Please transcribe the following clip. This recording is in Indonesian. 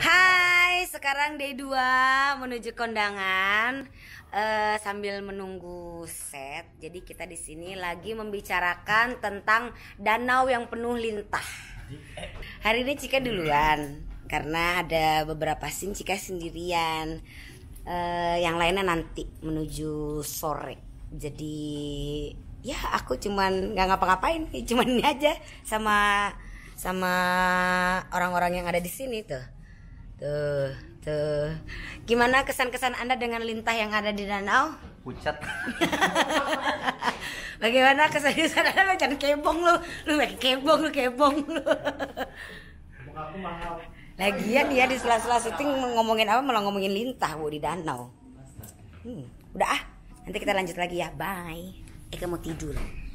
Hai, sekarang day 2 menuju kondangan uh, sambil menunggu set. Jadi kita di sini lagi membicarakan tentang danau yang penuh lintah. Hari ini Cika duluan karena ada beberapa scene Cika sendirian. Uh, yang lainnya nanti menuju sore. Jadi ya aku cuman nggak ngapa-ngapain, cuman ini aja sama sama orang-orang yang ada di sini tuh. Tuh, tuh. Gimana kesan-kesan Anda dengan lintah yang ada di danau? Pucat. Bagaimana kesan-kesan Anda macam kebong lu. Lu kebong lu kebong lu. Lagian ya dia di sela-sela syuting ngomongin apa malah ngomongin lintah bu di danau. Hmm, udah ah, nanti kita lanjut lagi ya. Bye. Eka eh, mau tidur.